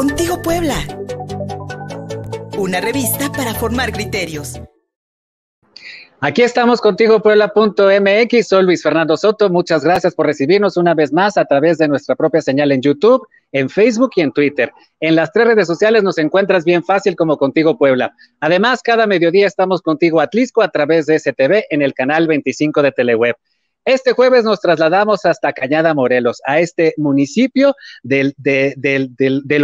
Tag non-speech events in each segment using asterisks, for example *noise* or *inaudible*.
Contigo Puebla. Una revista para formar criterios. Aquí estamos contigo Puebla.mx. Soy Luis Fernando Soto. Muchas gracias por recibirnos una vez más a través de nuestra propia señal en YouTube, en Facebook y en Twitter. En las tres redes sociales nos encuentras bien fácil como Contigo Puebla. Además, cada mediodía estamos contigo Atlisco a través de STV en el canal 25 de Teleweb. Este jueves nos trasladamos hasta Cañada Morelos, a este municipio del,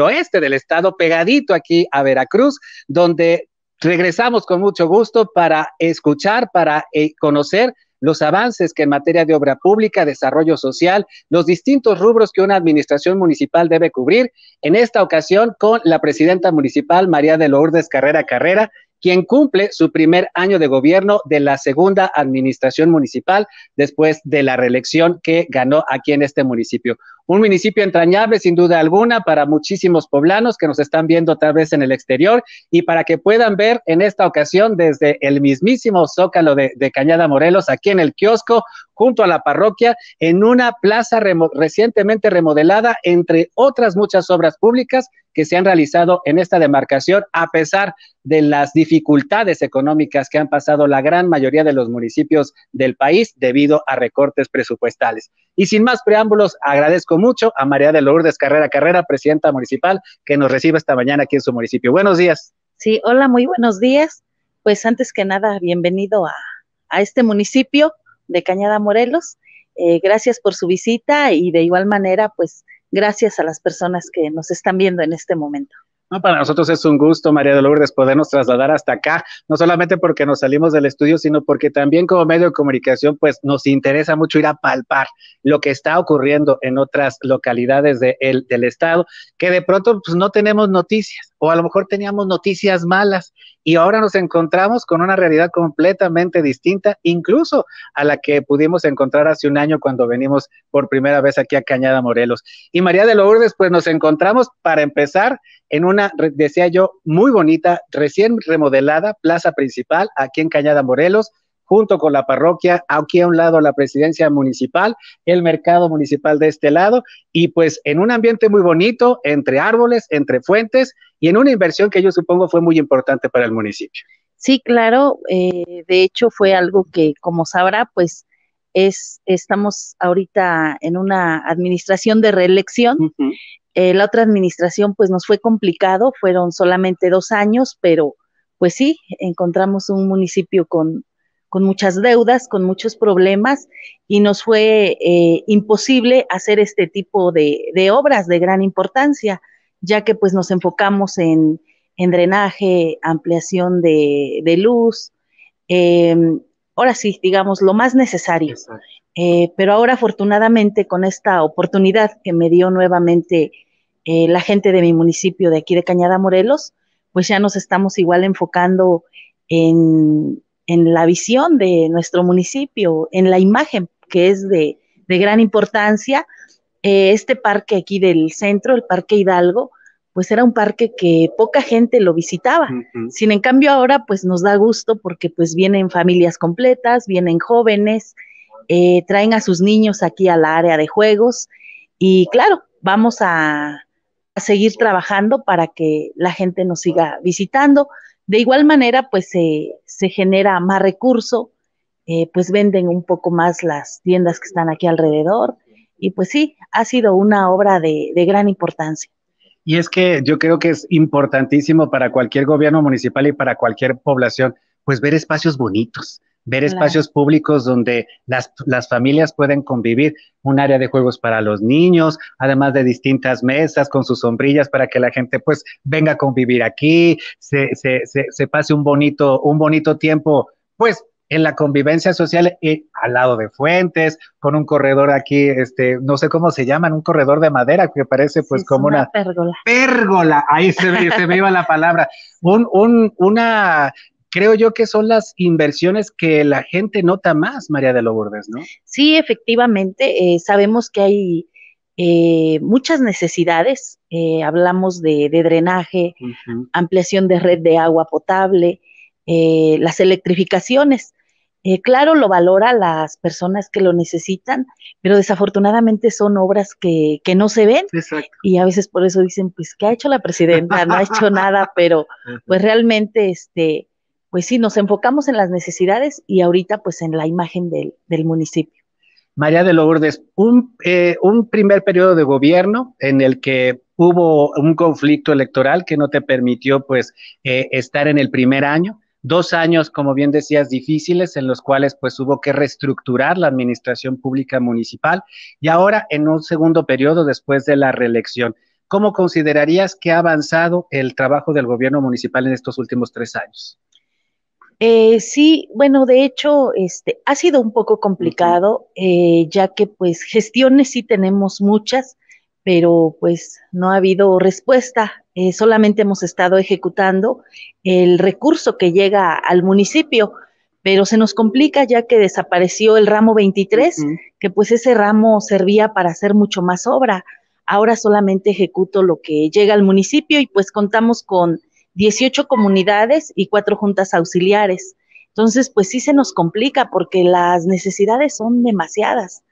oeste del estado, pegadito aquí a Veracruz, donde regresamos con mucho gusto para escuchar, para eh, conocer los avances que en materia de obra pública, desarrollo social, los distintos rubros que una administración municipal debe cubrir, en esta ocasión con la presidenta municipal María de Lourdes Carrera Carrera, quien cumple su primer año de gobierno de la segunda administración municipal después de la reelección que ganó aquí en este municipio un municipio entrañable sin duda alguna para muchísimos poblanos que nos están viendo tal vez en el exterior y para que puedan ver en esta ocasión desde el mismísimo Zócalo de, Cañada Morelos, aquí en el kiosco, junto a la parroquia, en una plaza recientemente remodelada, entre otras muchas obras públicas que se han realizado en esta demarcación, a pesar de las dificultades económicas que han pasado la gran mayoría de los municipios del país debido a recortes presupuestales. Y sin más preámbulos, agradezco mucho a María de Lourdes Carrera Carrera, presidenta municipal, que nos recibe esta mañana aquí en su municipio. Buenos días. Sí, hola, muy buenos días. Pues antes que nada, bienvenido a, este municipio de Cañada Morelos. Eh, gracias por su visita y de igual manera, pues gracias a las personas que nos están viendo en este momento. No, para nosotros es un gusto, María de Lourdes, podernos trasladar hasta acá, no solamente porque nos salimos del estudio, sino porque también como medio de comunicación, pues nos interesa mucho ir a palpar lo que está ocurriendo en otras localidades del estado, que de pronto pues, no tenemos noticias, o a lo mejor teníamos noticias malas, y ahora nos encontramos con una realidad completamente distinta, incluso a la que pudimos encontrar hace un año cuando venimos por primera vez aquí a Cañada Morelos. Y María de Lourdes, pues nos encontramos para empezar en una, decía yo, muy bonita, recién remodelada plaza principal aquí en Cañada Morelos junto con la parroquia, aquí a un lado la presidencia municipal, el mercado municipal de este lado, y pues en un ambiente muy bonito, entre árboles, entre fuentes, y en una inversión que yo supongo fue muy importante para el municipio. Sí, claro, eh, de hecho fue algo que, como sabrá, pues es, estamos ahorita en una administración de reelección. Eh, la otra administración pues nos fue complicado, fueron solamente dos años, pero pues sí, encontramos un municipio con con muchas deudas, con muchos problemas y nos fue eh, imposible hacer este tipo de, obras de gran importancia, ya que pues nos enfocamos en, drenaje, ampliación de, luz, em, ahora sí, digamos, lo más necesario. Eh, pero ahora afortunadamente con esta oportunidad que me dio nuevamente eh, la gente de mi municipio de aquí de Cañada Morelos, pues ya nos estamos igual enfocando en en la visión de nuestro municipio, en la imagen que es de, gran importancia. Eh, este parque aquí del centro, el Parque Hidalgo, pues era un parque que poca gente lo visitaba. Sin en cambio ahora pues nos da gusto porque pues vienen familias completas, vienen jóvenes, eh, traen a sus niños aquí al área de juegos y claro, vamos a, a seguir trabajando para que la gente nos siga visitando. De igual manera, pues se genera más recurso, eh, pues venden un poco más las tiendas que están aquí alrededor. Y pues sí, ha sido una obra de, de gran importancia. Y es que yo creo que es importantísimo para cualquier gobierno municipal y para cualquier población, pues ver espacios bonitos, ver espacios públicos donde las, familias pueden convivir, un área de juegos para los niños, además de distintas mesas con sus sombrillas para que la gente pues venga a convivir aquí, se, pase un bonito, un bonito tiempo, pues en la convivencia social y eh, al lado de fuentes, con un corredor aquí, este, no sé cómo se llaman, un corredor de madera que parece pues como una, una, pérgola. Pérgola, ahí se, me, se iba la palabra. Un, un, una creo yo que son las inversiones que la gente nota más, María de bordes, ¿no? Sí, efectivamente, eh, sabemos que hay eh, muchas necesidades, eh, hablamos de, drenaje, ampliación de red de agua potable, las electrificaciones. claro, lo valora las personas que lo necesitan, pero desafortunadamente son obras que, no se ven. Y a veces por eso dicen, pues, ¿qué ha hecho la presidenta? No ha hecho nada, *laughs* pero pues realmente este, pues sí, nos enfocamos en las necesidades y ahorita pues en la imagen del, municipio. María de Lourdes, eh, un, primer periodo de gobierno en el que hubo un conflicto electoral que no te permitió pues eh, estar en el primer año, dos años, como bien decías, difíciles en los cuales pues hubo que reestructurar la administración pública municipal y ahora en un segundo periodo después de la reelección. ¿Cómo considerarías que ha avanzado el trabajo del gobierno municipal en estos últimos tres años? Eh, sí, bueno, de hecho, este, ha sido un poco complicado, eh, ya que pues gestiones sí tenemos muchas, pero pues no ha habido respuesta. Eh, solamente hemos estado ejecutando el recurso que llega al municipio, pero se nos complica ya que desapareció el ramo 23, que pues ese ramo servía para hacer mucho más obra. Ahora solamente ejecuto lo que llega al municipio y pues contamos con 18 comunidades y cuatro juntas auxiliares. Entonces, pues sí se nos complica porque las necesidades son demasiadas.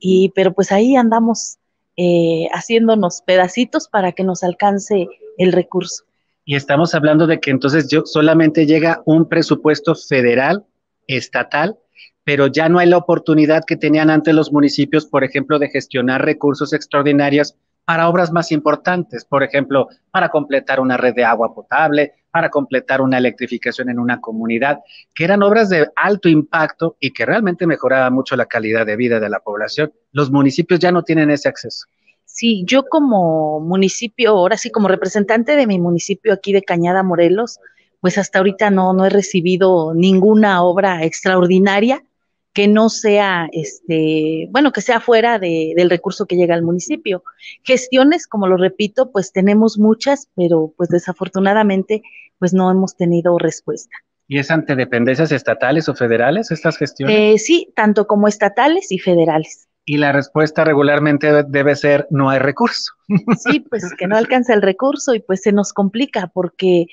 Y, pero pues ahí andamos eh, haciéndonos pedacitos para que nos alcance el recurso. Y estamos hablando de que entonces yo solamente llega un presupuesto federal, estatal, pero ya no hay la oportunidad que tenían antes los municipios, por ejemplo, de gestionar recursos extraordinarios para obras más importantes, por ejemplo, para completar una red de agua potable, para completar una electrificación en una comunidad, que eran obras de alto impacto y que realmente mejoraba mucho la calidad de vida de la población. Los municipios ya no tienen ese acceso. Sí, yo como municipio, ahora sí, como representante de mi municipio aquí de Cañada, Morelos, pues hasta ahorita no, no he recibido ninguna obra extraordinaria que no sea, este, bueno, que sea fuera de, del recurso que llega al municipio. Gestiones, como lo repito, pues tenemos muchas, pero pues desafortunadamente, pues no hemos tenido respuesta. ¿Y es ante dependencias estatales o federales estas gestiones? Eh, sí, tanto como estatales y federales. Y la respuesta regularmente debe ser no hay recurso. *laughs* Sí, pues que no alcanza el recurso y pues se nos complica porque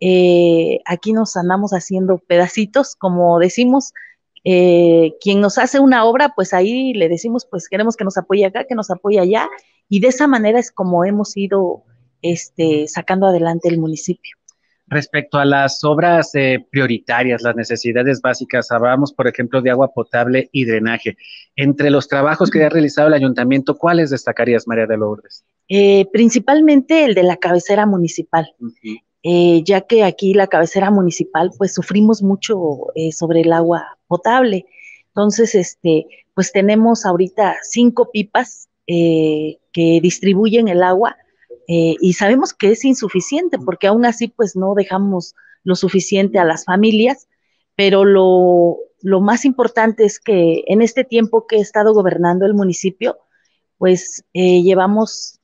eh, aquí nos andamos haciendo pedacitos, como decimos, eh, quien nos hace una obra, pues ahí le decimos, pues queremos que nos apoye acá, que nos apoye allá, y de esa manera es como hemos ido este, sacando adelante el municipio. Respecto a las obras eh, prioritarias, las necesidades básicas, hablábamos, por ejemplo, de agua potable y drenaje. Entre los trabajos que ha realizado el ayuntamiento, ¿cuáles destacarías, María de Lourdes? Eh, principalmente el de la cabecera municipal. Eh, ya que aquí la cabecera municipal, pues sufrimos mucho eh, sobre el agua potable. Entonces, este, pues tenemos ahorita cinco pipas eh, que distribuyen el agua y sabemos que es insuficiente porque aún así, pues no dejamos lo suficiente a las familias, pero lo, lo más importante es que en este tiempo que he estado gobernando el municipio, pues llevamos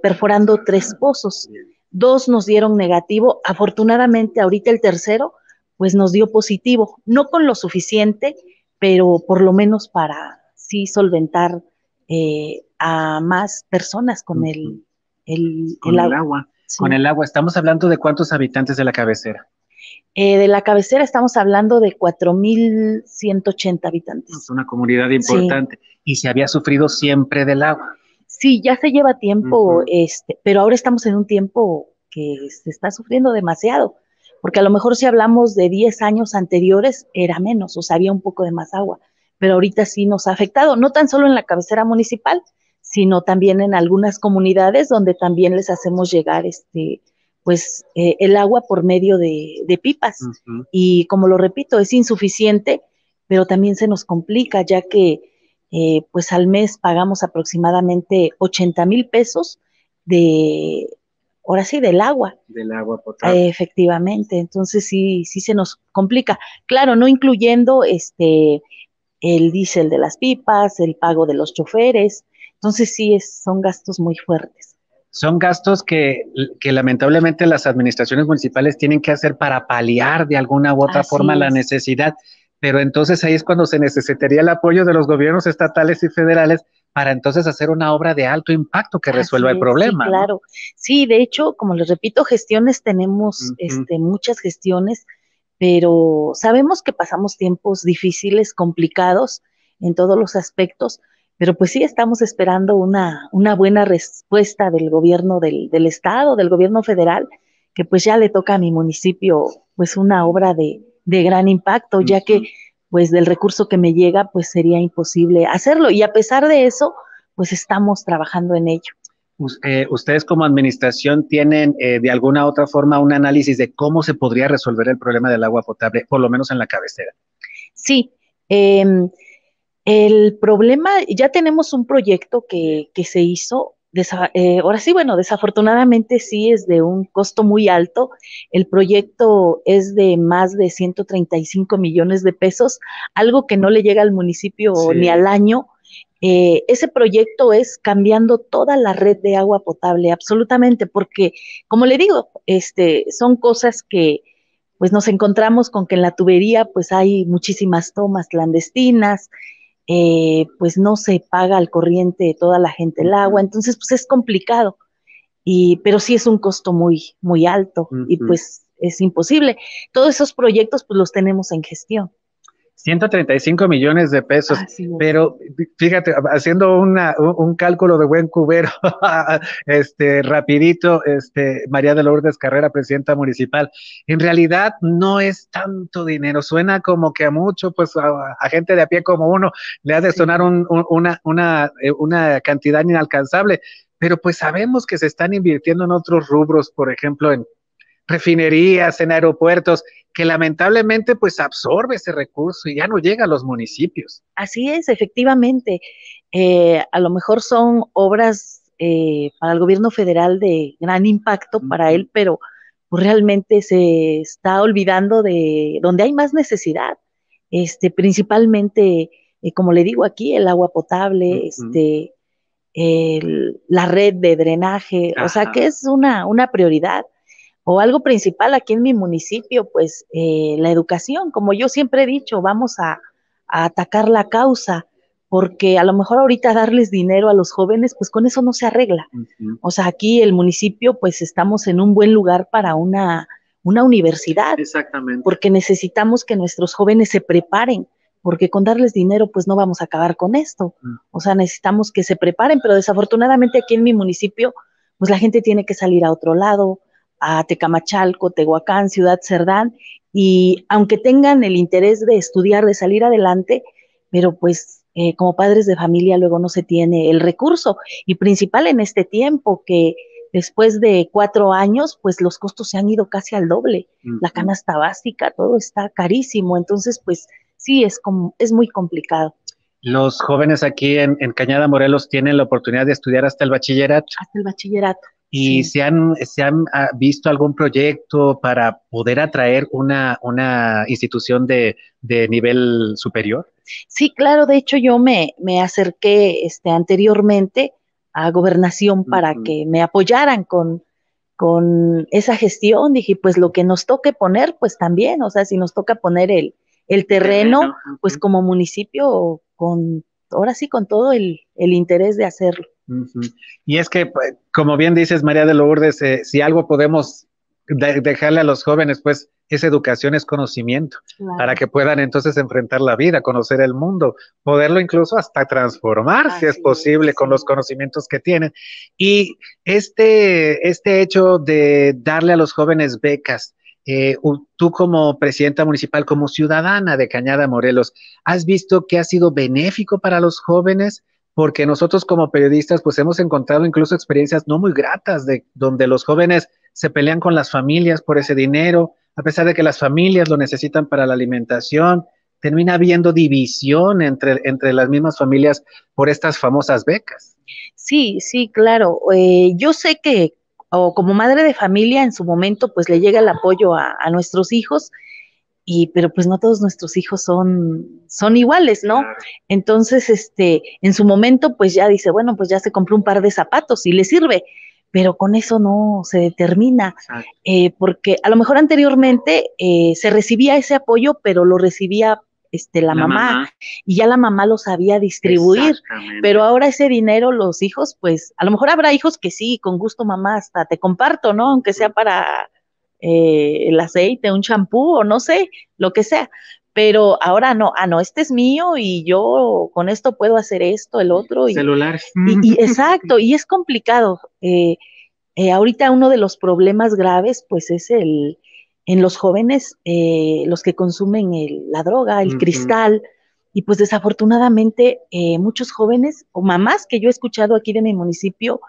perforando tres pozos dos nos dieron negativo, afortunadamente ahorita el tercero pues nos dio positivo, no con lo suficiente, pero por lo menos para sí solventar eh, a más personas con el, agua. Con el agua, estamos hablando de cuántos habitantes de la cabecera. Eh, de la cabecera estamos hablando de 4.180 habitantes. Es una comunidad importante y se había sufrido siempre del agua. Sí, ya se lleva tiempo, este, pero ahora estamos en un tiempo que se está sufriendo demasiado, porque a lo mejor si hablamos de 10 años anteriores era menos, o sea, había un poco de más agua, pero ahorita sí nos ha afectado, no tan solo en la cabecera municipal, sino también en algunas comunidades donde también les hacemos llegar este pues eh, el agua por medio de, pipas. Y como lo repito, es insuficiente, pero también se nos complica ya que eh, pues al mes pagamos aproximadamente 80 mil pesos de, ahora sí, del agua. Del agua potable. Eh, efectivamente, entonces sí, sí se nos complica. Claro, no incluyendo este el diésel de las pipas, el pago de los choferes, entonces sí son gastos muy fuertes. Son gastos que, lamentablemente las administraciones municipales tienen que hacer para paliar de alguna u otra forma la necesidad, pero entonces ahí es cuando se necesitaría el apoyo de los gobiernos estatales y federales para entonces hacer una obra de alto impacto que resuelva el problema. claro. Sí, de hecho, como les repito, gestiones tenemos este, muchas gestiones, pero sabemos que pasamos tiempos difíciles, complicados en todos los aspectos, pero pues sí estamos esperando una, una buena respuesta del gobierno del, del Estado, del gobierno federal, que pues ya le toca a mi municipio pues una obra de, gran impacto, ya que pues del recurso que me llega, pues sería imposible hacerlo. Y a pesar de eso, pues estamos trabajando en ello. Eh, ¿Ustedes como administración tienen eh, de alguna otra forma un análisis de cómo se podría resolver el problema del agua potable, por lo menos en la cabecera? Sí. Em, el problema, ya tenemos un proyecto que, que se hizo eh, ahora sí, bueno, desafortunadamente sí es de un costo muy alto. El proyecto es de más de 135 millones de pesos, algo que no le llega al municipio ni al año. Eh, ese proyecto es cambiando toda la red de agua potable, absolutamente, porque, como le digo, este, son cosas que pues nos encontramos con que en la tubería pues hay muchísimas tomas clandestinas, eh, pues no se paga al corriente de toda la gente el agua, entonces pues es complicado, y, pero sí es un costo muy, muy alto y pues es imposible. Todos esos proyectos pues los tenemos en gestión. 135 millones de pesos, ah, pero fíjate, haciendo una, un cálculo de buen cubero, *laughs* este, rapidito, este, María de Lourdes Carrera, presidenta municipal, en realidad no es tanto dinero, suena como que a mucho, pues a, gente de a pie como uno le ha de sonar una, una, eh, una cantidad inalcanzable, pero pues sabemos que se están invirtiendo en otros rubros, por ejemplo, en refinerías, en aeropuertos, que lamentablemente pues absorbe ese recurso y ya no llega a los municipios. Así es, efectivamente. Eh, a lo mejor son obras eh, para el gobierno federal de gran impacto para él, pero pues, realmente se está olvidando de donde hay más necesidad, este, principalmente, eh, como le digo aquí, el agua potable, este, la red de drenaje, o sea que es una, una prioridad o algo principal aquí en mi municipio, pues eh, la educación, como yo siempre he dicho, vamos a, atacar la causa, porque a lo mejor ahorita darles dinero a los jóvenes, pues con eso no se arregla. O sea, aquí el municipio, pues estamos en un buen lugar para una, universidad. Exactamente. Porque necesitamos que nuestros jóvenes se preparen, porque con darles dinero, pues no vamos a acabar con esto. Mm. O sea, necesitamos que se preparen, pero desafortunadamente aquí en mi municipio, pues la gente tiene que salir a otro lado, a Tecamachalco, Tehuacán, Ciudad Cerdán, y aunque tengan el interés de estudiar, de salir adelante, pero pues eh, como padres de familia luego no se tiene el recurso y principal en este tiempo que después de cuatro años pues los costos se han ido casi al doble la canasta básica todo está carísimo entonces pues sí es como es muy complicado los jóvenes aquí en, Cañada Morelos tienen la oportunidad de estudiar hasta el bachillerato hasta el bachillerato y se han, se han ah, visto algún proyecto para poder atraer una, una institución de, nivel superior? Sí, claro, de hecho yo me, me acerqué este, anteriormente a gobernación para que me apoyaran con, con esa gestión. Dije, pues lo que nos toque poner, pues también, o sea, si nos toca poner el, el terreno, pues como municipio, con, ahora sí, con todo el, el interés de hacerlo. Y es que, pues, como bien dices, María de Lourdes, eh, si algo podemos dejarle a los jóvenes, pues es educación, es conocimiento, para que puedan entonces enfrentar la vida, conocer el mundo, poderlo incluso hasta transformar, si es posible, con los conocimientos que tienen. Y este, este hecho de darle a los jóvenes becas, eh, tú como presidenta municipal, como ciudadana de Cañada Morelos, ¿has visto que ha sido benéfico para los jóvenes? porque nosotros como periodistas pues hemos encontrado incluso experiencias no muy gratas de donde los jóvenes se pelean con las familias por ese dinero, a pesar de que las familias lo necesitan para la alimentación, termina habiendo división entre, entre las mismas familias por estas famosas becas. Sí, sí, claro. Eh, yo sé que como madre de familia en su momento pues le llega el apoyo a, a nuestros hijos y pero pues no todos nuestros hijos son son iguales, ¿no? Entonces, este, en su momento pues ya dice, bueno, pues ya se compró un par de zapatos y le sirve, pero con eso no se determina, eh, porque a lo mejor anteriormente eh, se recibía ese apoyo, pero lo recibía este, la, mamá, y ya la mamá lo sabía distribuir, pero ahora ese dinero los hijos, pues a lo mejor habrá hijos que sí, con gusto mamá, hasta te comparto, ¿no? Aunque sea para eh, el aceite, un champú o no sé, lo que sea. Pero ahora no, ah, no, este es mío y yo con esto puedo hacer esto, el otro. Y, Celular. *laughs* exacto, y es complicado. Eh, eh, ahorita uno de los problemas graves, pues es el, en los jóvenes, los que consumen la droga, el cristal, y pues desafortunadamente muchos jóvenes o mamás que yo he escuchado aquí de mi municipio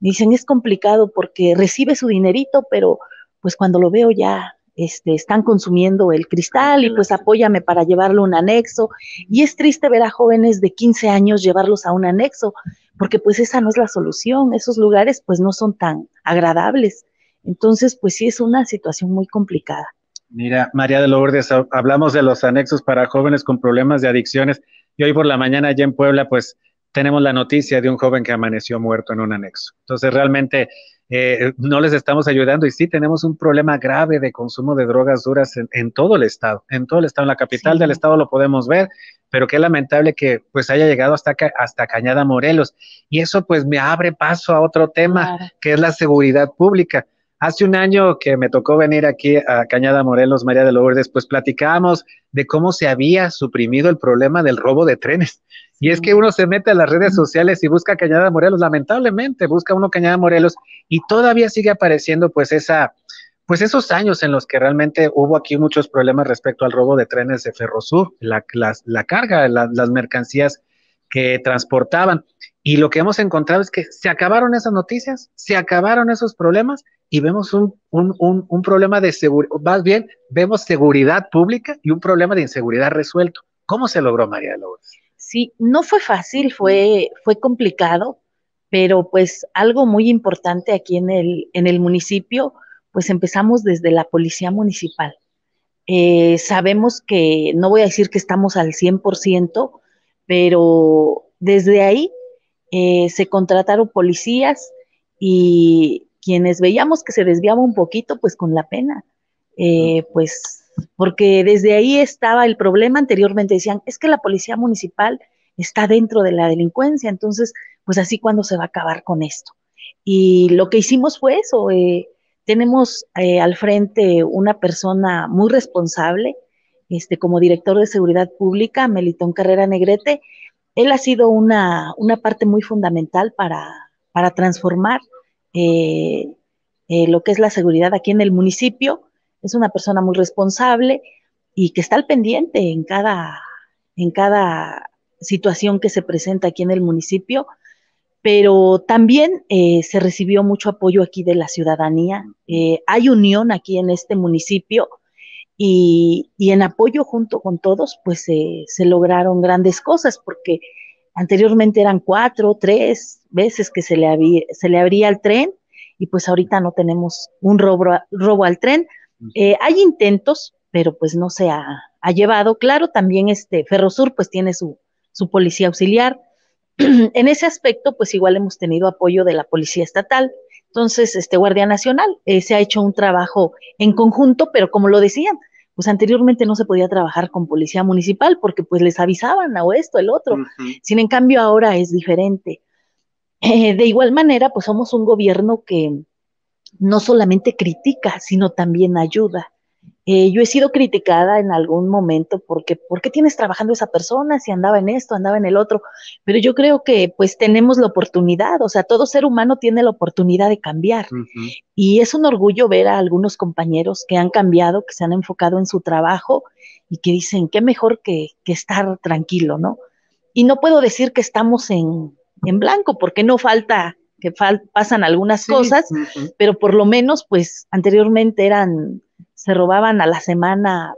me dicen es complicado porque recibe su dinerito, pero pues cuando lo veo ya este, están consumiendo el cristal y pues apóyame para llevarlo a un anexo. Y es triste ver a jóvenes de 15 años llevarlos a un anexo, porque pues esa no es la solución, esos lugares pues no son tan agradables. Entonces, pues sí es una situación muy complicada. Mira, María de Lourdes, hablamos de los anexos para jóvenes con problemas de adicciones y hoy por la mañana allá en Puebla pues tenemos la noticia de un joven que amaneció muerto en un anexo. Entonces, realmente eh, no les estamos ayudando y sí tenemos un problema grave de consumo de drogas duras en, todo el estado, en todo el estado, en la capital del estado lo podemos ver, pero qué lamentable que pues haya llegado hasta, hasta Cañada Morelos. Y eso pues me abre paso a otro tema, que es la seguridad pública. Hace un año que me tocó venir aquí a Cañada Morelos, María de Lourdes, pues platicamos de cómo se había suprimido el problema del robo de trenes y es que uno se mete a las redes sociales y busca Cañada Morelos, lamentablemente busca uno Cañada Morelos y todavía sigue apareciendo pues esa, pues esos años en los que realmente hubo aquí muchos problemas respecto al robo de trenes de Ferrosur, la, carga, las mercancías que transportaban. Y lo que hemos encontrado es que se acabaron esas noticias, se acabaron esos problemas y vemos un, un, un, un problema de seguridad, más bien vemos seguridad pública y un problema de inseguridad resuelto. ¿Cómo se logró, María Lourdes? Sí, no fue fácil, fue, fue complicado, pero pues algo muy importante aquí en el, en el municipio, pues empezamos desde la policía municipal. Eh, sabemos que, no voy a decir que estamos al 100%, pero desde ahí eh, se contrataron policías y quienes veíamos que se desviaba un poquito, pues con la pena, eh, pues porque desde ahí estaba el problema. Anteriormente decían, es que la policía municipal está dentro de la delincuencia, entonces, pues así cuando se va a acabar con esto. Y lo que hicimos fue eso, eh, tenemos eh, al frente una persona muy responsable, este, como director de seguridad pública, Melitón Carrera Negrete, él ha sido una, parte muy fundamental para, transformar eh, lo que es la seguridad aquí en el municipio es una persona muy responsable y que está al pendiente en cada, en cada situación que se presenta aquí en el municipio, pero también eh, se recibió mucho apoyo aquí de la ciudadanía. Eh, hay unión aquí en este municipio y, en apoyo junto con todos, pues se lograron grandes cosas porque anteriormente eran cuatro, tres veces que se le, se le abría el tren y pues ahorita no tenemos un robo al tren, eh, hay intentos, pero pues no se ha, llevado. Claro, también este Ferrosur pues tiene su, policía auxiliar. *clears throat* en ese aspecto, pues igual hemos tenido apoyo de la policía estatal. Entonces, este Guardia Nacional eh, se ha hecho un trabajo en conjunto, pero como lo decían, pues anteriormente no se podía trabajar con policía municipal porque pues les avisaban a esto, el otro. Sin en cambio ahora es diferente. Eh, de igual manera, pues somos un gobierno que no solamente critica, sino también ayuda. Eh, yo he sido criticada en algún momento porque, ¿por qué tienes trabajando esa persona si andaba en esto, andaba en el otro? Pero yo creo que pues tenemos la oportunidad, o sea, todo ser humano tiene la oportunidad de cambiar. Y es un orgullo ver a algunos compañeros que han cambiado, que se han enfocado en su trabajo y que dicen, qué mejor que, que estar tranquilo, ¿no? Y no puedo decir que estamos en, en blanco, porque no falta que pasan algunas cosas, pero por lo menos, pues anteriormente eran, se robaban a la semana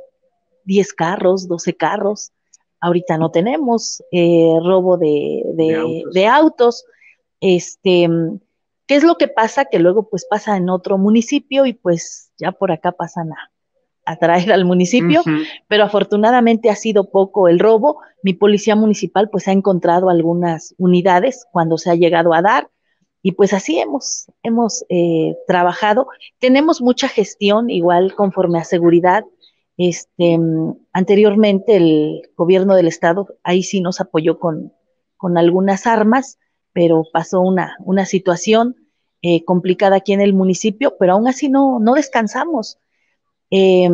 10 carros, 12 carros, ahorita no tenemos eh, robo de, autos. Este, ¿qué es lo que pasa? Que luego pues pasa en otro municipio y pues ya por acá pasan a, traer al municipio, pero afortunadamente ha sido poco el robo. Mi policía municipal pues ha encontrado algunas unidades cuando se ha llegado a dar y pues así hemos, hemos eh, trabajado. Tenemos mucha gestión, igual conforme a seguridad. Este, anteriormente el gobierno del estado ahí sí nos apoyó con, algunas armas, pero pasó una, situación eh, complicada aquí en el municipio, pero aún así no, descansamos. Eh,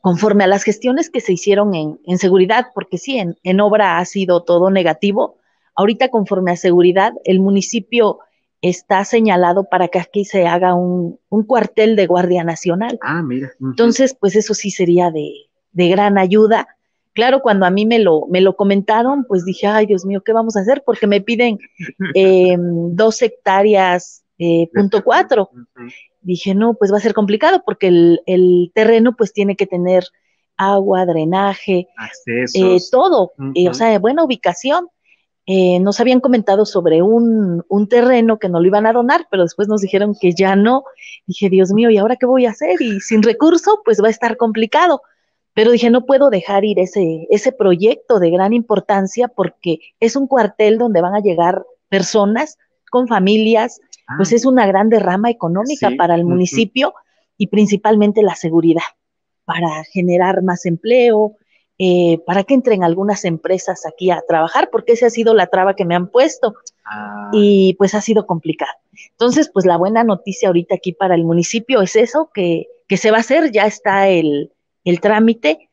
conforme a las gestiones que se hicieron en, seguridad, porque sí, en, obra ha sido todo negativo, Ahorita, conforme a seguridad, el municipio está señalado para que aquí se haga un, cuartel de Guardia Nacional. Ah, mira. Entonces, pues eso sí sería de, gran ayuda. Claro, cuando a mí me lo, me lo comentaron, pues dije, ay Dios mío, ¿qué vamos a hacer? Porque me piden *laughs* em, dos hectáreas, eh, punto cuatro. Dije, no, pues va a ser complicado porque el, terreno pues tiene que tener agua, drenaje, eh, todo, eh, o sea, buena ubicación. Eh, nos habían comentado sobre un, terreno que no lo iban a donar, pero después nos dijeron que ya no. Dije, Dios mío, ¿y ahora qué voy a hacer? Y sin recurso, pues va a estar complicado. Pero dije, no puedo dejar ir ese, proyecto de gran importancia porque es un cuartel donde van a llegar personas con familias, ah. pues es una gran derrama económica para el municipio y principalmente la seguridad, para generar más empleo, eh, para que entren algunas empresas aquí a trabajar, porque esa ha sido la traba que me han puesto ah. y pues ha sido complicado. Entonces, pues la buena noticia ahorita aquí para el municipio es eso, que, se va a hacer, ya está el, trámite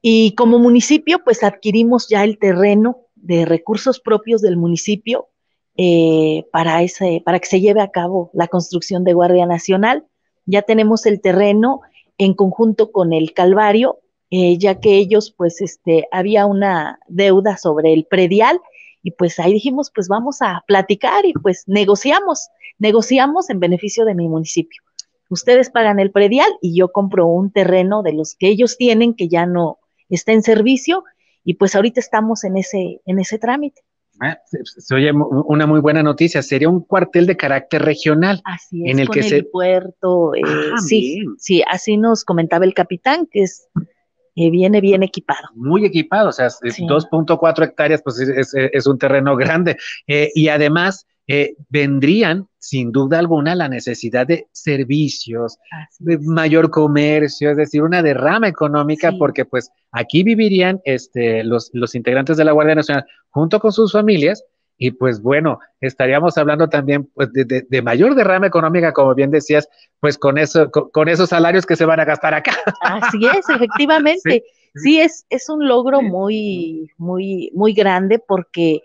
y como municipio pues adquirimos ya el terreno de recursos propios del municipio eh, para, ese, para que se lleve a cabo la construcción de Guardia Nacional. Ya tenemos el terreno en conjunto con el Calvario eh, ya que ellos pues este, había una deuda sobre el predial y pues ahí dijimos pues vamos a platicar y pues negociamos, negociamos en beneficio de mi municipio. Ustedes pagan el predial y yo compro un terreno de los que ellos tienen que ya no está en servicio y pues ahorita estamos en ese, en ese trámite. Ah, se oye una muy buena noticia. Sería un cuartel de carácter regional. Así es, en el que el puerto. Eh, ah, sí, sí, así nos comentaba el capitán, que es y eh, viene bien equipado. Muy equipado, o sea, 2.4 hectáreas, pues es, un terreno grande. Eh, y además, eh, vendrían sin duda alguna la necesidad de servicios, de mayor comercio, es decir, una derrama económica, porque pues aquí vivirían este, los, los integrantes de la Guardia Nacional junto con sus familias, y pues bueno, estaríamos hablando también pues, de, mayor derrama económica, como bien decías, pues con, eso, con, esos salarios que se van a gastar acá. Así es, *laughs* efectivamente. Sí, es, es un logro muy, muy, muy grande porque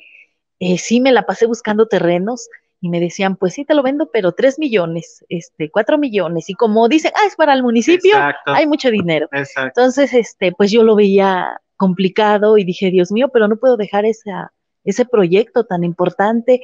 eh, sí me la pasé buscando terrenos y me decían, pues sí te lo vendo, pero tres millones, este, 4 millones. Y como dicen, ah, es para el municipio, hay mucho dinero. Entonces, este, pues yo lo veía complicado y dije, Dios mío, pero no puedo dejar esa ese proyecto tan importante,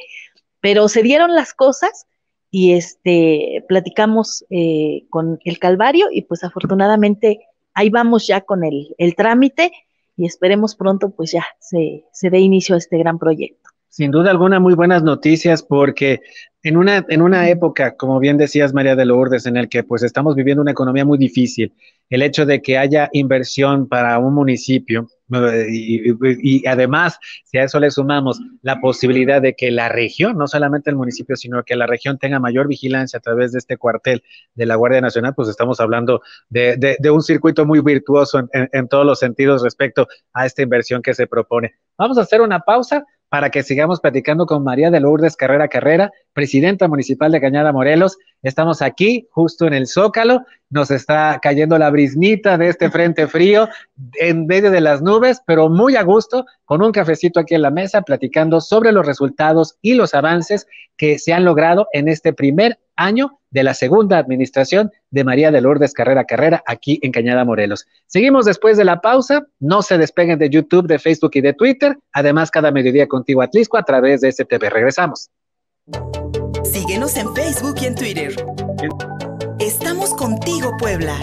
pero se dieron las cosas y este, platicamos eh, con el Calvario y pues afortunadamente ahí vamos ya con el, trámite y esperemos pronto pues ya se, se dé inicio a este gran proyecto. Sin duda alguna, muy buenas noticias porque en una, en una época, como bien decías María de Lourdes, en el que pues estamos viviendo una economía muy difícil, el hecho de que haya inversión para un municipio eh, y, además, si a eso le sumamos la posibilidad de que la región, no solamente el municipio, sino que la región tenga mayor vigilancia a través de este cuartel de la Guardia Nacional, pues estamos hablando de, de, un circuito muy virtuoso en todos los sentidos respecto a esta inversión que se propone. Vamos a hacer una pausa, para que sigamos platicando con María de Lourdes Carrera Carrera, presidenta municipal de Cañada Morelos. Estamos aquí, justo en el Zócalo, nos está cayendo la brisnita de este frente frío en medio de las nubes, pero muy a gusto, con un cafecito aquí en la mesa, platicando sobre los resultados y los avances que se han logrado en este primer año de la segunda administración de María de Lourdes Carrera Carrera aquí en Cañada Morelos. Seguimos después de la pausa, no se despeguen de YouTube, de Facebook y de Twitter, además cada mediodía contigo Atlisco a través de STV. Este Regresamos. Síguenos en Facebook y en Twitter. Estamos contigo, Puebla.